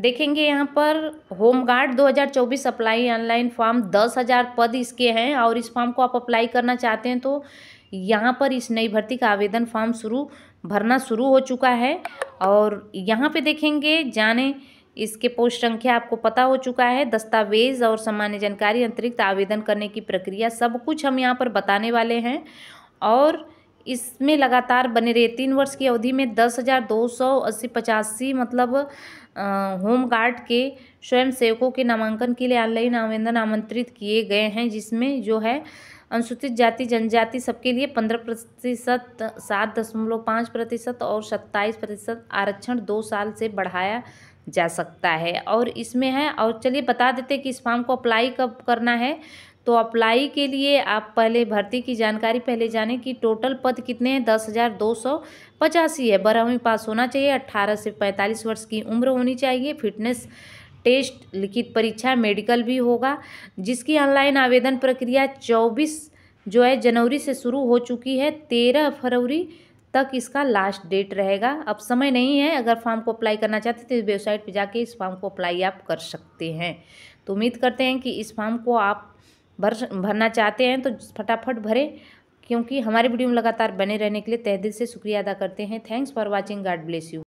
देखेंगे यहाँ पर होमगार्ड 2024 अप्लाई ऑनलाइन फॉर्म दस हज़ार पद इसके हैं और इस फॉर्म को आप अप्लाई करना चाहते हैं तो यहाँ पर इस नई भर्ती का आवेदन फॉर्म शुरू भरना शुरू हो चुका है और यहाँ पे देखेंगे जाने इसके पोस्ट संख्या आपको पता हो चुका है दस्तावेज़ और सामान्य जानकारी अतिरिक्त आवेदन करने की प्रक्रिया सब कुछ हम यहाँ पर बताने वाले हैं और इसमें लगातार बने रहे तीन वर्ष की अवधि में दस हज़ार दो सौ अस्सी पचासी मतलब होम गार्ड के स्वयंसेवकों के नामांकन के लिए ऑनलाइन आवेदन आमंत्रित किए गए हैं जिसमें जो है अनुसूचित जाति जनजाति सबके लिए पंद्रह प्रतिशत सात दशमलव पाँच प्रतिशत और सत्ताईस प्रतिशत आरक्षण दो साल से बढ़ाया जा सकता है और इसमें है और चलिए बता देते कि इस फॉर्म को अप्लाई कब करना है तो अप्लाई के लिए आप पहले भर्ती की जानकारी पहले जाने कि टोटल पद कितने हैं दस हज़ार दो सौ पचासी है बारहवीं पास होना चाहिए अट्ठारह से पैंतालीस वर्ष की उम्र होनी चाहिए फिटनेस टेस्ट लिखित परीक्षा मेडिकल भी होगा जिसकी ऑनलाइन आवेदन प्रक्रिया चौबीस जो है जनवरी से शुरू हो चुकी है तेरह फरवरी तक इसका लास्ट डेट रहेगा अब समय नहीं है अगर फॉर्म को अप्लाई करना चाहते तो वेबसाइट पर जाके इस फॉर्म को अप्लाई आप कर सकते हैं तो उम्मीद करते हैं कि इस फॉर्म को आप भर भरना चाहते हैं तो फटाफट भरें क्योंकि हमारे वीडियो में लगातार बने रहने के लिए तहदिल से शुक्रिया अदा करते हैं thanks for watching God bless you